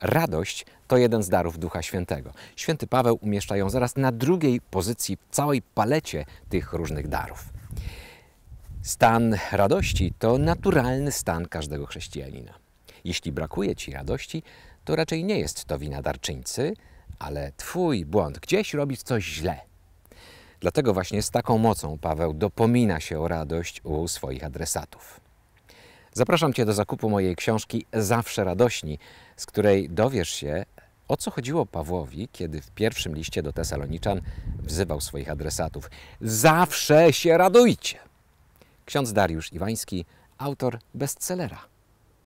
radość to jeden z darów Ducha Świętego. Święty Paweł umieszcza ją zaraz na drugiej pozycji w całej palecie tych różnych darów. Stan radości to naturalny stan każdego chrześcijanina. Jeśli brakuje ci radości, to raczej nie jest to wina darczyńcy, ale twój błąd. Gdzieś robisz coś źle. Dlatego właśnie z taką mocą Paweł dopomina się o radość u swoich adresatów. Zapraszam Cię do zakupu mojej książki Zawsze Radośni, z której dowiesz się, o co chodziło Pawłowi, kiedy w pierwszym liście do Tesaloniczan wzywał swoich adresatów: Zawsze się radujcie! Ksiądz Dariusz Iwański, autor bestsellera.